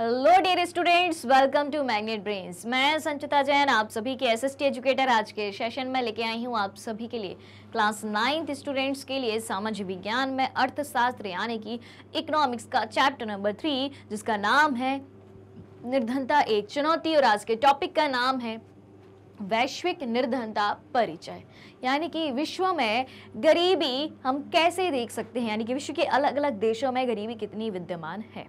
hello dear students welcome to Magnet Brains मैं संचिता जैन आप सभी के एसएसटी एजुकेटर आज के सेशन में लेके आई हूँ आप सभी के लिए क्लास नाइन्थ स्टूडेंट्स के लिए सामाजिक विज्ञान में अर्थशास्त्र यानी कि इकोनॉमिक्स का चैप्टर नंबर थ्री जिसका नाम है निर्धनता एक चुनौती और आज के टॉपिक का नाम है वैश्विक निर्धनता परिचय यानी कि विश्व में गरीबी हम कैसे देख सकते हैं यानी कि विश्व के अलग अलग देशों में गरीबी कितनी विद्यमान है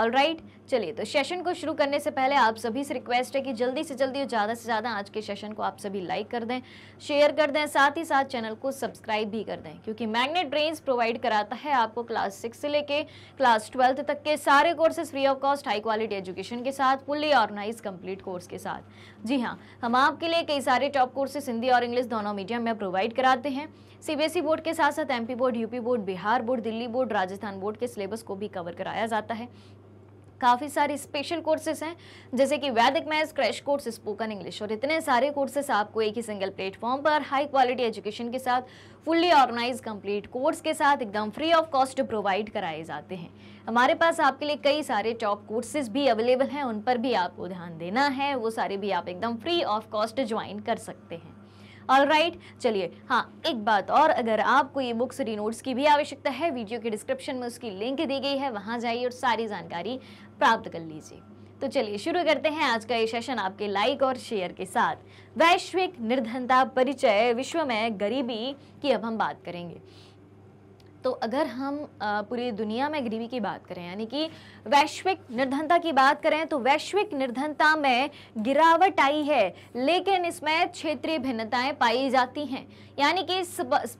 ऑल राइट चलिए तो सेशन को शुरू करने से पहले आप सभी से रिक्वेस्ट है कि जल्दी से जल्दी और ज़्यादा से ज़्यादा आज के सेशन को आप सभी लाइक कर दें शेयर कर दें साथ ही साथ चैनल को सब्सक्राइब भी कर दें क्योंकि मैग्नेट ब्रेन्स प्रोवाइड कराता है आपको क्लास सिक्स से लेके क्लास ट्वेल्थ तक के सारे courses free of cost high quality education के साथ फुल्ली ऑर्गेनाइज कम्प्लीट कोर्स के साथ जी हाँ हम आपके लिए कई सारे टॉप कोर्सेज हिंदी और इंग्लिश दोनों मीडियम में प्रोवाइड कराते हैं सीबीएसई बोर्ड e के साथ साथ MP board UP board Bihar board Delhi board Rajasthan board के सिलेबस को भी कवर कराया जाता है काफ़ी सारे स्पेशल कोर्सेज हैं जैसे कि Vedic maths crash course spoken English और इतने सारे कोर्सेस आपको एक ही सिंगल प्लेटफॉर्म पर हाई क्वालिटी एजुकेशन के साथ फुल्ली ऑर्गेनाइज कंप्लीट कोर्स के साथ एकदम फ्री ऑफ कॉस्ट प्रोवाइड कराए जाते हैं हमारे पास आपके लिए कई सारे टॉप कोर्सेज भी अवेलेबल हैं उन पर भी आपको ध्यान देना है वो सारे भी आप एकदम फ्री ऑफ कॉस्ट ज्वाइन कर सकते हैं ऑल राइट चलिए हाँ एक बात और अगर आपको ये बुक्स रिनोट्स की भी आवश्यकता है वीडियो के डिस्क्रिप्शन में उसकी लिंक दी गई है वहाँ जाइए और सारी जानकारी प्राप्त कर लीजिए तो चलिए शुरू करते हैं आज का ये सेशन आपके लाइक और शेयर के साथ वैश्विक निर्धनता परिचय विश्व में गरीबी की अब हम बात करेंगे तो अगर हम पूरी दुनिया में गरीबी की बात करें यानी कि वैश्विक निर्धनता की बात करें तो वैश्विक निर्धनता में गिरावट आई है लेकिन इसमें क्षेत्रीय भिन्नताएं पाई जाती हैं यानी कि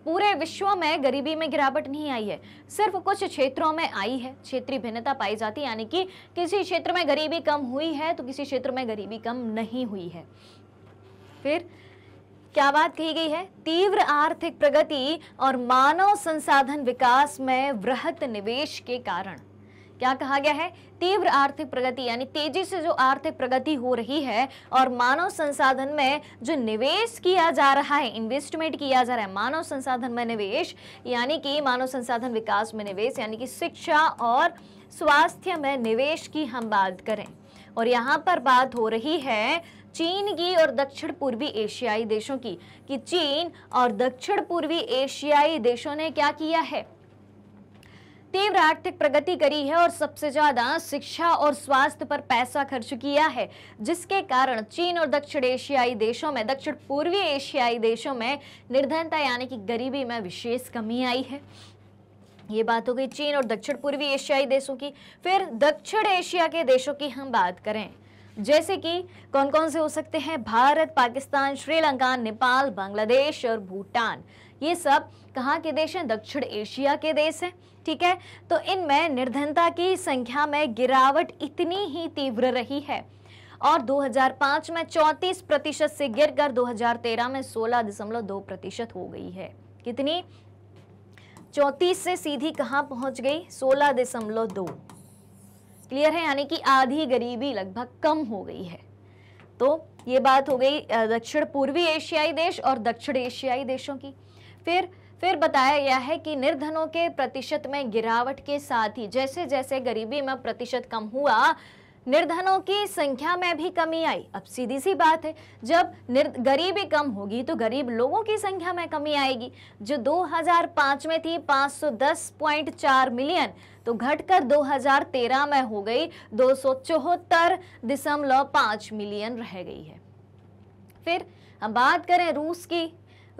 पूरे विश्व में गरीबी में गिरावट नहीं आई है सिर्फ कुछ क्षेत्रों में आई है क्षेत्रीय भिन्नता पाई जाती है यानी कि किसी क्षेत्र में गरीबी कम हुई है तो किसी क्षेत्र में गरीबी कम नहीं हुई है फिर क्या बात कही गई है तीव्र आर्थिक प्रगति और मानव संसाधन विकास में वृहत निवेश के कारण क्या कहा गया है तीव्र आर्थिक प्रगति यानी तेजी से जो आर्थिक प्रगति हो रही है और मानव संसाधन में जो निवेश किया जा रहा है इन्वेस्टमेंट किया जा रहा है मानव संसाधन में निवेश यानी कि मानव संसाधन विकास में निवेश यानी कि शिक्षा और स्वास्थ्य में निवेश की हम बात करें और यहाँ पर बात हो रही है चीन की और दक्षिण पूर्वी एशियाई देशों की कि चीन और दक्षिण पूर्वी एशियाई देशों ने क्या किया है तीव्र आर्थिक प्रगति करी है और सबसे ज्यादा शिक्षा और स्वास्थ्य पर पैसा खर्च किया है जिसके कारण चीन और दक्षिण एशियाई देशों में दक्षिण पूर्वी एशियाई देशों में निर्धनता यानी कि गरीबी में विशेष कमी आई है ये बात हो गई चीन और दक्षिण पूर्वी एशियाई देशों की फिर दक्षिण एशिया के देशों की हम बात करें जैसे कि कौन कौन से हो सकते हैं भारत पाकिस्तान श्रीलंका नेपाल बांग्लादेश और भूटान ये सब कहाँ के देश हैं दक्षिण एशिया के देश हैं ठीक है तो इनमें निर्धनता की संख्या में गिरावट इतनी ही तीव्र रही है और 2005 में 34 प्रतिशत से गिरकर 2013 में 16.2 प्रतिशत हो गई है कितनी 34 से सीधी कहाँ पहुंच गई 16.2 क्लियर है यानी कि आधी गरीबी लगभग कम हो गई है तो ये बात हो गई दक्षिण पूर्वी एशियाई देश और दक्षिण एशियाई देशों की फिर फिर बताया गया है कि निर्धनों के प्रतिशत में गिरावट के साथ ही जैसे जैसे गरीबी में प्रतिशत कम हुआ निर्धनों की संख्या में भी कमी आई अब सीधी सी बात है जब गरीबी कम होगी तो गरीब लोगों की संख्या में कमी आएगी जो 2005 में थी 510.4 मिलियन तो घटकर 2013 में हो गई दो दशमलव पाँच मिलियन रह गई है फिर हम बात करें रूस की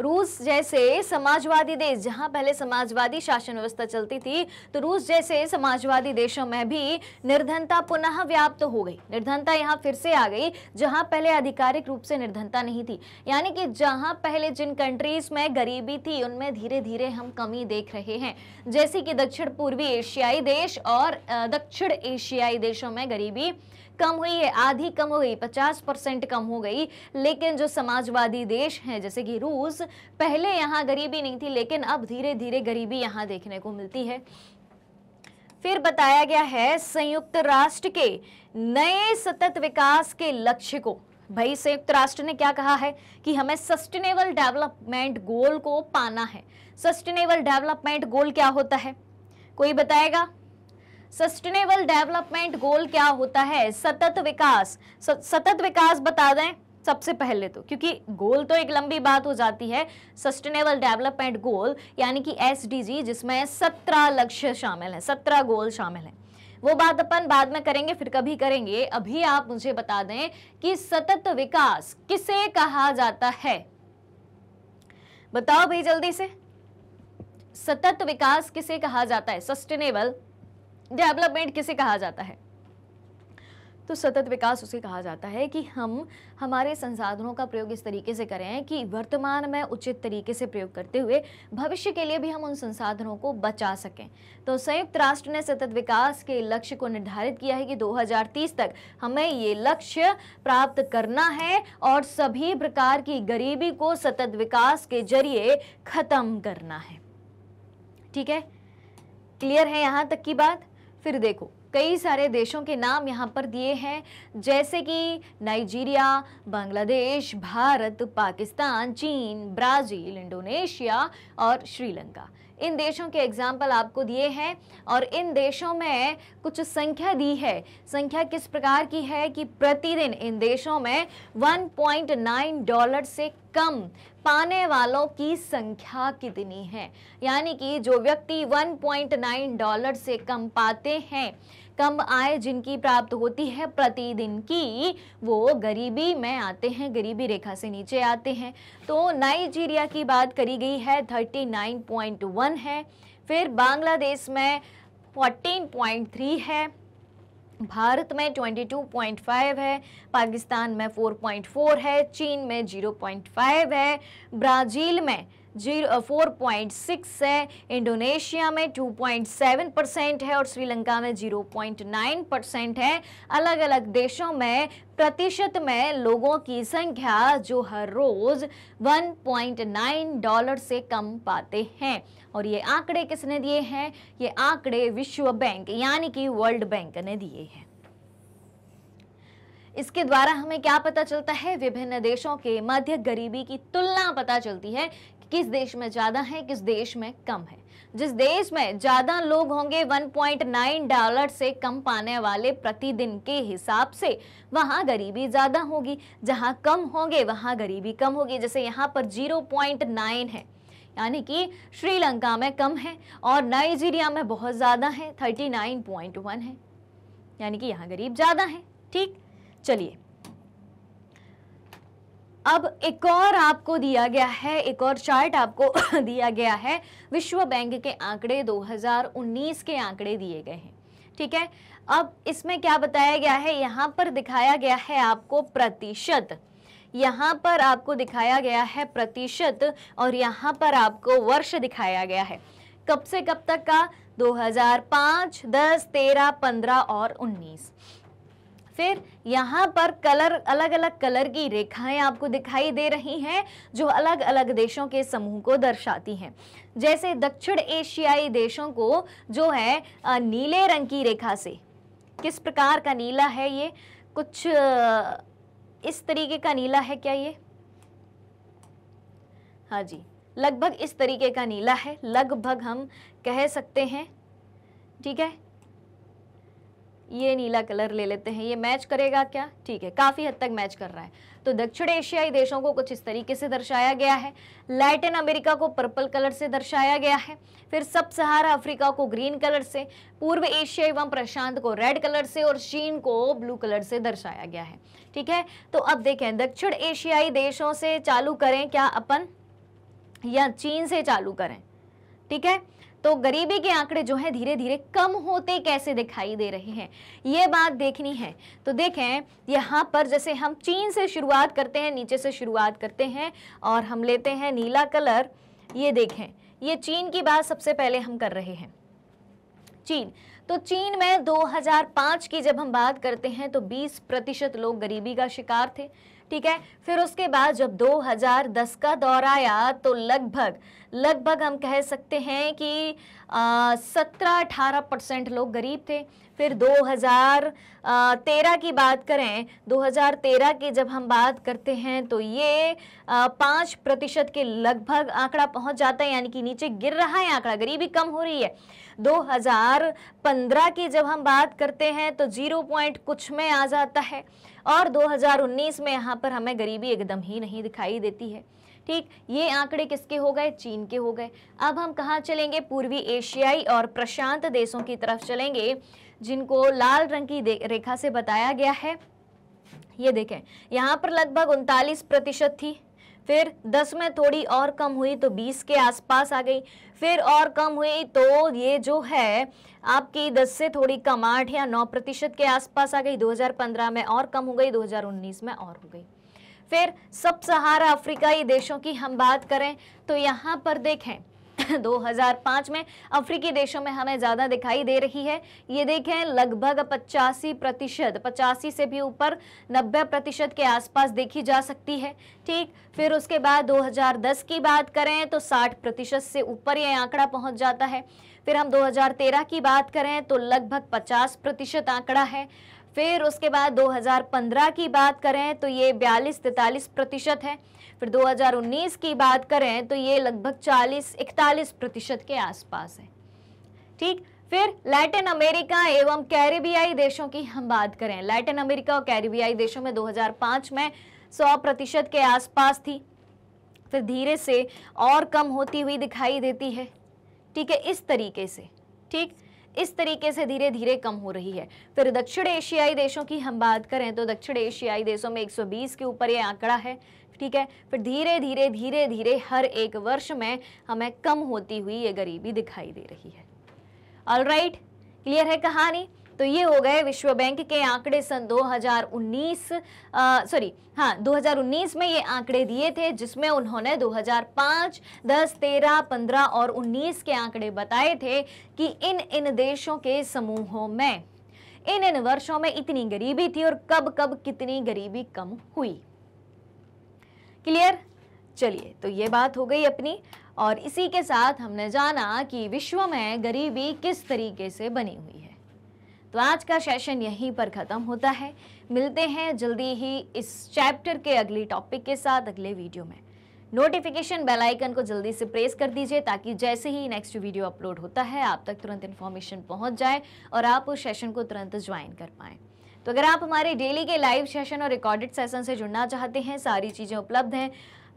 रूस जैसे समाजवादी देश जहां पहले समाजवादी शासन व्यवस्था चलती थी तो रूस जैसे समाजवादी देशों में भी निर्धनता पुनः व्याप्त तो हो गई निर्धनता यहाँ फिर से आ गई जहां पहले आधिकारिक रूप से निर्धनता नहीं थी यानी कि जहां पहले जिन कंट्रीज में गरीबी थी उनमें धीरे धीरे हम कमी देख रहे हैं जैसे कि दक्षिण पूर्वी एशियाई देश और दक्षिण एशियाई देशों में गरीबी कम हुई है आधी कम हो गई पचास परसेंट कम हो गई लेकिन जो समाजवादी देश हैं जैसे कि रूस पहले यहाँ गरीबी नहीं थी लेकिन अब धीरे धीरे गरीबी यहाँ देखने को मिलती है फिर बताया गया है संयुक्त राष्ट्र के नए सतत विकास के लक्ष्य को भाई संयुक्त राष्ट्र ने क्या कहा है कि हमें सस्टेनेबल डेवलपमेंट गोल को पाना है सस्टेनेबल डेवलपमेंट गोल क्या होता है कोई बताएगा सस्टेनेबल डेवलपमेंट गोल क्या होता है सतत विकास सतत विकास बता दें सबसे पहले तो क्योंकि गोल तो एक लंबी बात हो जाती है सस्टेनेबल डेवलपमेंट गोल यानी कि एस जिसमें सत्रह लक्ष्य शामिल हैं सत्रह गोल शामिल हैं वो बात अपन बाद में करेंगे फिर कभी करेंगे अभी आप मुझे बता दें कि सतत विकास किसे कहा जाता है बताओ भाई जल्दी से सतत विकास किसे कहा जाता है सस्टेनेबल डेवलपमेंट किसे कहा जाता है तो सतत विकास उसे कहा जाता है कि हम हमारे संसाधनों का प्रयोग इस तरीके से करें कि वर्तमान में उचित तरीके से प्रयोग करते हुए भविष्य के लिए भी हम उन संसाधनों को बचा सकें तो संयुक्त राष्ट्र ने सतत विकास के लक्ष्य को निर्धारित किया है कि 2030 तक हमें ये लक्ष्य प्राप्त करना है और सभी प्रकार की गरीबी को सतत विकास के जरिए खत्म करना है ठीक है क्लियर है यहाँ तक की बात फिर देखो कई सारे देशों के नाम यहाँ पर दिए हैं जैसे कि नाइजीरिया बांग्लादेश भारत पाकिस्तान चीन ब्राज़ील इंडोनेशिया और श्रीलंका इन देशों के एग्जाम्पल आपको दिए हैं और इन देशों में कुछ संख्या दी है संख्या किस प्रकार की है कि प्रतिदिन इन देशों में 1.9 डॉलर से कम पाने वालों की संख्या कितनी है यानी कि जो व्यक्ति 1.9 डॉलर से कम पाते हैं कम आय जिनकी प्राप्त होती है प्रतिदिन की वो गरीबी में आते हैं गरीबी रेखा से नीचे आते हैं तो नाइजीरिया की बात करी गई है 39.1 है फिर बांग्लादेश में 14.3 है भारत में 22.5 है पाकिस्तान में 4.4 है चीन में 0.5 है ब्राज़ील में फोर पॉइंट सिक्स है इंडोनेशिया में टू पॉइंट सेवन परसेंट है और श्रीलंका में जीरो पॉइंट नाइन परसेंट है अलग अलग देशों में प्रतिशत में लोगों की संख्या जो हर रोज 1.9 डॉलर से कम पाते हैं और ये आंकड़े किसने दिए हैं ये आंकड़े विश्व बैंक यानी कि वर्ल्ड बैंक ने दिए हैं इसके द्वारा हमें क्या पता चलता है विभिन्न देशों के मध्य गरीबी की तुलना पता चलती है किस देश में ज़्यादा है किस देश में कम है जिस देश में ज़्यादा लोग होंगे 1.9 डॉलर से कम पाने वाले प्रतिदिन के हिसाब से वहाँ गरीबी ज़्यादा होगी जहाँ कम होंगे वहाँ गरीबी कम होगी जैसे यहाँ पर 0.9 है यानी कि श्रीलंका में कम है और नाइजीरिया में बहुत ज़्यादा है 39.1 है यानी कि यहाँ गरीब ज़्यादा है ठीक चलिए अब एक और आपको दिया गया है एक और चार्ट आपको दिया गया है विश्व बैंक के आंकड़े 2019 के आंकड़े दिए गए हैं ठीक है अब इसमें क्या बताया गया है यहाँ पर दिखाया गया है आपको प्रतिशत यहाँ पर आपको दिखाया गया है प्रतिशत और यहाँ पर आपको वर्ष दिखाया गया है कब से कब तक का 2005, 10, 13, 15 और 19 फिर यहाँ पर कलर अलग अलग कलर की रेखाएं आपको दिखाई दे रही हैं जो अलग अलग देशों के समूह को दर्शाती हैं जैसे दक्षिण एशियाई देशों को जो है नीले रंग की रेखा से किस प्रकार का नीला है ये कुछ इस तरीके का नीला है क्या ये हाँ जी लगभग इस तरीके का नीला है लगभग हम कह सकते हैं ठीक है ये नीला कलर ले लेते हैं ये मैच करेगा क्या ठीक है काफ़ी हद तक मैच कर रहा है तो दक्षिण एशियाई देशों को कुछ इस तरीके से दर्शाया गया है लैटिन अमेरिका को पर्पल कलर से दर्शाया गया है फिर सब सहारा अफ्रीका को ग्रीन कलर से पूर्व एशिया एवं प्रशांत को रेड कलर से और चीन को ब्लू कलर से दर्शाया गया है ठीक है तो अब देखें दक्षिण एशियाई देशों से चालू करें क्या अपन या चीन से चालू करें ठीक है तो गरीबी के आंकड़े जो है धीरे धीरे कम होते कैसे दिखाई दे रहे हैं ये बात देखनी है तो देखें यहाँ पर जैसे हम चीन से शुरुआत करते हैं नीचे से शुरुआत करते हैं और हम लेते हैं नीला कलर ये देखें ये चीन की बात सबसे पहले हम कर रहे हैं चीन तो चीन में 2005 की जब हम बात करते हैं तो 20 प्रतिशत लोग गरीबी का शिकार थे ठीक है फिर उसके बाद जब 2010 का दौर आया तो लगभग लगभग हम कह सकते हैं कि सत्रह अठारह परसेंट लोग गरीब थे फिर 2013 की बात करें 2013 की जब हम बात करते हैं तो ये पाँच प्रतिशत के लगभग आंकड़ा पहुंच जाता है यानी कि नीचे गिर रहा है आंकड़ा गरीबी कम हो रही है 2015 की जब हम बात करते हैं तो जीरो पॉइंट कुछ में आ जाता है और 2019 में यहाँ पर हमें गरीबी एकदम ही नहीं दिखाई देती है ठीक ये आंकड़े किसके हो गए चीन के हो गए अब हम कहाँ चलेंगे पूर्वी एशियाई और प्रशांत देशों की तरफ चलेंगे जिनको लाल रंग की रेखा से बताया गया है ये देखें यहाँ पर लगभग उनतालीस प्रतिशत थी फिर 10 में थोड़ी और कम हुई तो 20 के आसपास आ गई फिर और कम हुई तो ये जो है आपकी 10 से थोड़ी कम आठ या 9 प्रतिशत के आसपास आ गई 2015 में और कम हो गई 2019 में और हो गई फिर सब सहारा अफ्रीकाई देशों की हम बात करें तो यहाँ पर देखें 2005 में अफ्रीकी देशों में हमें ज़्यादा दिखाई दे रही है ये देखें लगभग पचासी प्रतिशत पचासी से भी ऊपर 90 प्रतिशत के आसपास देखी जा सकती है ठीक फिर उसके बाद 2010 की बात करें तो 60 प्रतिशत से ऊपर ये आंकड़ा पहुंच जाता है फिर हम 2013 की बात करें तो लगभग 50 प्रतिशत आंकड़ा है फिर उसके बाद 2015 की बात करें तो ये बयालीस तैतालीस प्रतिशत है फिर 2019 की बात करें तो ये लगभग 40-41 प्रतिशत के आसपास है ठीक फिर लैटिन अमेरिका एवं कैरिबियाई देशों की हम बात करें लैटिन अमेरिका और कैरिबियाई देशों में 2005 में 100 प्रतिशत के आसपास थी फिर धीरे से और कम होती हुई दिखाई देती है ठीक है इस तरीके से ठीक इस तरीके से धीरे धीरे कम हो रही है फिर दक्षिण एशियाई देशों की हम बात करें तो दक्षिण एशियाई देशों में 120 के ऊपर ये आंकड़ा है ठीक है फिर धीरे धीरे धीरे धीरे हर एक वर्ष में हमें कम होती हुई ये गरीबी दिखाई दे रही है ऑल राइट क्लियर है कहानी तो ये हो गए विश्व बैंक के आंकड़े सन 2019 सॉरी हाँ 2019 में ये आंकड़े दिए थे जिसमें उन्होंने 2005, 10, 13, 15 और 19 के आंकड़े बताए थे कि इन इन देशों के समूहों में इन इन वर्षों में इतनी गरीबी थी और कब कब कितनी गरीबी कम हुई क्लियर चलिए तो ये बात हो गई अपनी और इसी के साथ हमने जाना कि विश्व में गरीबी किस तरीके से बनी हुई है तो आज का सेशन यहीं पर ख़त्म होता है मिलते हैं जल्दी ही इस चैप्टर के अगली टॉपिक के साथ अगले वीडियो में नोटिफिकेशन बेल आइकन को जल्दी से प्रेस कर दीजिए ताकि जैसे ही नेक्स्ट वीडियो अपलोड होता है आप तक तुरंत इन्फॉर्मेशन पहुंच जाए और आप उस सेशन को तुरंत ज्वाइन कर पाएँ तो अगर आप हमारे डेली के लाइव सेशन और रिकॉर्डेड सेशन से जुड़ना चाहते हैं सारी चीज़ें उपलब्ध हैं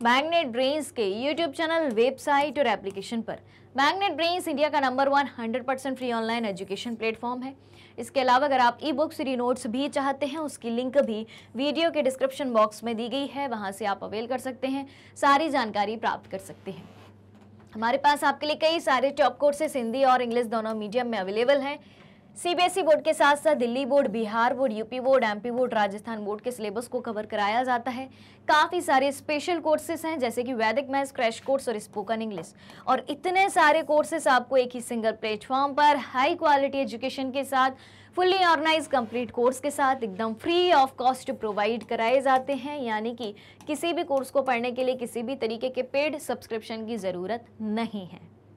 मैग्नेट ब्रेन्स के यूट्यूब चैनल वेबसाइट और एप्लीकेशन पर मैग्नेट ब्रेन्स इंडिया का number one hundred free online education platform है इसके अलावा अगर आप ई बुक सीरी नोट्स भी चाहते हैं उसकी लिंक भी वीडियो के डिस्क्रिप्शन बॉक्स में दी गई है वहाँ से आप अवेल कर सकते हैं सारी जानकारी प्राप्त कर सकते हैं हमारे पास आपके लिए कई सारे टॉप कोर्सेस हिंदी और इंग्लिश दोनों मीडियम में अवेलेबल हैं सीबीएसई e बोर्ड के साथ साथ Delhi board Bihar board UP board MP board Rajasthan board के सिलेबस को कवर कराया जाता है काफ़ी सारे स्पेशल कोर्सेज हैं जैसे कि वैदिक मैथ्स क्रैश कोर्स और स्पोकन इंग्लिश और इतने सारे कोर्सेज आपको एक ही सिंगल प्लेटफॉर्म पर हाई क्वालिटी एजुकेशन के साथ फुल्ली ऑर्गेनाइज कंप्लीट कोर्स के साथ एकदम फ्री ऑफ कॉस्ट प्रोवाइड कराए जाते हैं यानी कि किसी भी कोर्स को पढ़ने के लिए किसी भी तरीके के पेड सब्सक्रिप्शन की ज़रूरत नहीं है